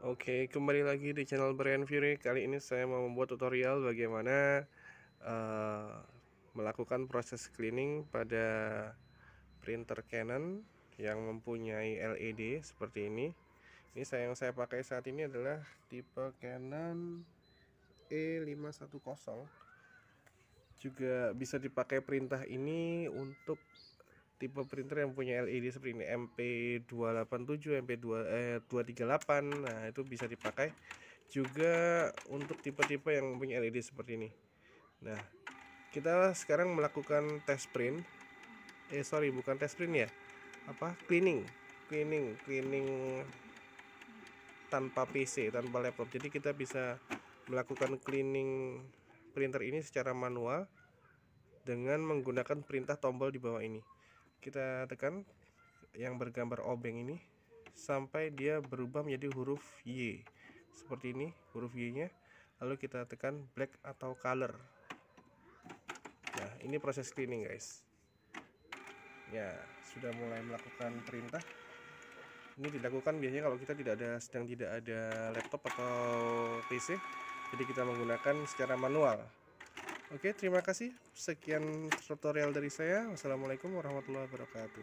Oke, okay, kembali lagi di channel Brian Fury. Kali ini saya mau membuat tutorial bagaimana uh, melakukan proses cleaning pada printer Canon yang mempunyai LED seperti ini. Ini saya yang saya pakai saat ini adalah tipe Canon E510. Juga bisa dipakai perintah ini untuk tipe printer yang punya LED seperti ini MP287, MP2 eh, 238. Nah, itu bisa dipakai juga untuk tipe-tipe yang punya LED seperti ini. Nah, kita sekarang melakukan test print. Eh, sorry, bukan test print ya. Apa? Cleaning. Cleaning, cleaning tanpa PC, tanpa laptop. Jadi kita bisa melakukan cleaning printer ini secara manual dengan menggunakan perintah tombol di bawah ini kita tekan yang bergambar obeng ini sampai dia berubah menjadi huruf Y seperti ini huruf Y nya lalu kita tekan black atau color nah ini proses cleaning guys ya sudah mulai melakukan perintah ini dilakukan biasanya kalau kita tidak ada sedang tidak ada laptop atau PC jadi kita menggunakan secara manual Oke, terima kasih. Sekian tutorial dari saya. Wassalamualaikum warahmatullahi wabarakatuh.